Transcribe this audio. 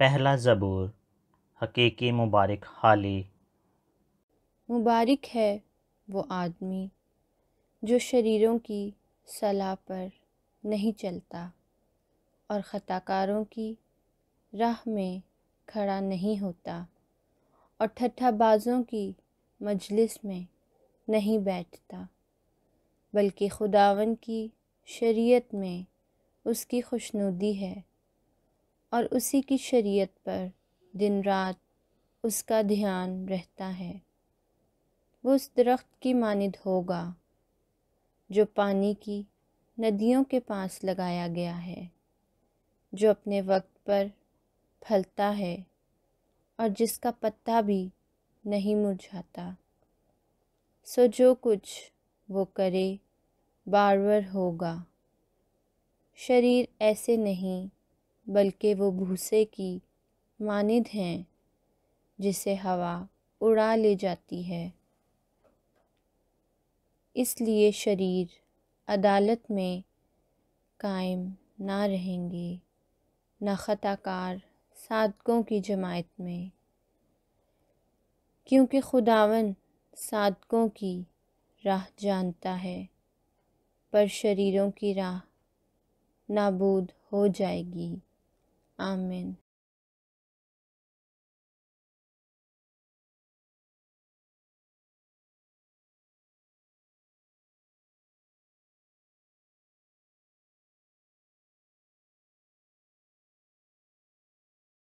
पहला ज़बूर हकीकी मुबारक हाली मुबारक है वो आदमी जो शरीरों की सलाह पर नहीं चलता और ख़ताकारों की राह में खड़ा नहीं होता और ठट्ठाबाजों की मजलिस में नहीं बैठता बल्कि खुदावन की शरीयत में उसकी खुशनुदी है और उसी की शरीयत पर दिन रात उसका ध्यान रहता है वो उस दरख्त की मानद होगा जो पानी की नदियों के पास लगाया गया है जो अपने वक्त पर फलता है और जिसका पत्ता भी नहीं मुरझाता सो जो कुछ वो करे बारवर होगा शरीर ऐसे नहीं बल्कि वो भूसे की मानद हैं जिसे हवा उड़ा ले जाती है इसलिए शरीर अदालत में कायम ना रहेंगे न ख़ताकार सादकों की जमायत में क्योंकि खुदावन सादकों की राह जानता है पर शरीरों की राह नाबूद हो जाएगी Amén.